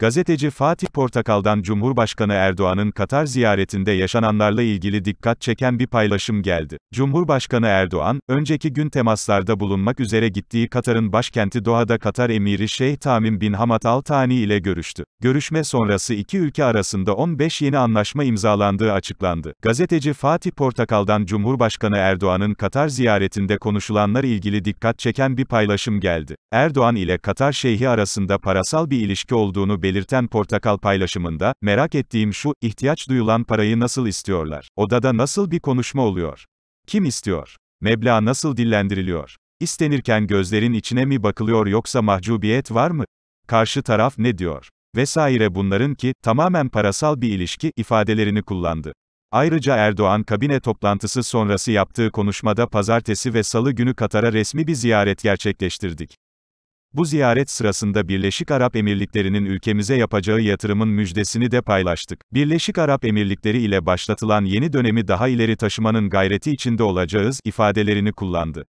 Gazeteci Fatih Portakal'dan Cumhurbaşkanı Erdoğan'ın Katar ziyaretinde yaşananlarla ilgili dikkat çeken bir paylaşım geldi. Cumhurbaşkanı Erdoğan, önceki gün temaslarda bulunmak üzere gittiği Katar'ın başkenti Doha'da Katar Emiri Şeyh Tamim bin Hamad Al Thani ile görüştü. Görüşme sonrası iki ülke arasında 15 yeni anlaşma imzalandığı açıklandı. Gazeteci Fatih Portakal'dan Cumhurbaşkanı Erdoğan'ın Katar ziyaretinde konuşulanlar ilgili dikkat çeken bir paylaşım geldi. Erdoğan ile Katar Şeyhi arasında parasal bir ilişki olduğunu belirten portakal paylaşımında, merak ettiğim şu, ihtiyaç duyulan parayı nasıl istiyorlar? Odada nasıl bir konuşma oluyor? Kim istiyor? Meblağ nasıl dillendiriliyor? İstenirken gözlerin içine mi bakılıyor yoksa mahcubiyet var mı? Karşı taraf ne diyor? Vesaire bunların ki, tamamen parasal bir ilişki, ifadelerini kullandı. Ayrıca Erdoğan kabine toplantısı sonrası yaptığı konuşmada pazartesi ve salı günü Katar'a resmi bir ziyaret gerçekleştirdik. Bu ziyaret sırasında Birleşik Arap Emirlikleri'nin ülkemize yapacağı yatırımın müjdesini de paylaştık. Birleşik Arap Emirlikleri ile başlatılan yeni dönemi daha ileri taşımanın gayreti içinde olacağız ifadelerini kullandı.